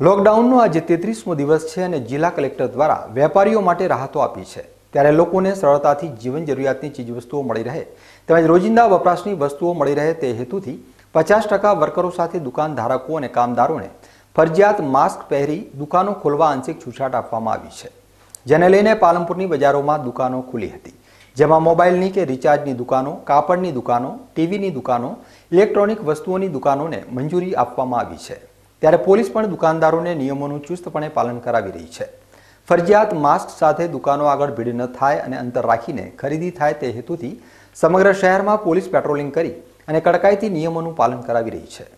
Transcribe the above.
લોકડાઉનનો આજે તેત્રીસમો દિવસ છે અને જિલ્લા કલેક્ટર દ્વારા વેપારીઓ માટે રાહતો આપી છે ત્યારે લોકોને સરળતાથી જીવન જરૂરિયાતની ચીજવસ્તુઓ મળી રહે તેમજ રોજિંદા વપરાશની વસ્તુઓ મળી રહે તે હેતુથી પચાસ ટકા વર્કરો સાથે દુકાન ધારકો અને કામદારોને ફરજિયાત માસ્ક પહેરી દુકાનો ખોલવા આંશિક છૂટછાટ આપવામાં આવી છે જેને લઈને પાલનપુરની બજારોમાં દુકાનો ખુલી હતી જેમાં મોબાઈલની કે રિચાર્જની દુકાનો કાપડની દુકાનો ટીવીની દુકાનો ઇલેક્ટ્રોનિક વસ્તુઓની દુકાનોને મંજૂરી આપવામાં આવી છે ત્યારે પોલીસ પણ દુકાનદારોને નિયમોનું ચુસ્તપણે પાલન કરાવી રહી છે ફરજિયાત માસ્ક સાથે દુકાનો આગળ ભીડ ન થાય અને અંતર રાખીને ખરીદી થાય તે હેતુથી સમગ્ર શહેરમાં પોલીસ પેટ્રોલિંગ કરી અને કડકાઈથી નિયમોનું પાલન કરાવી રહી છે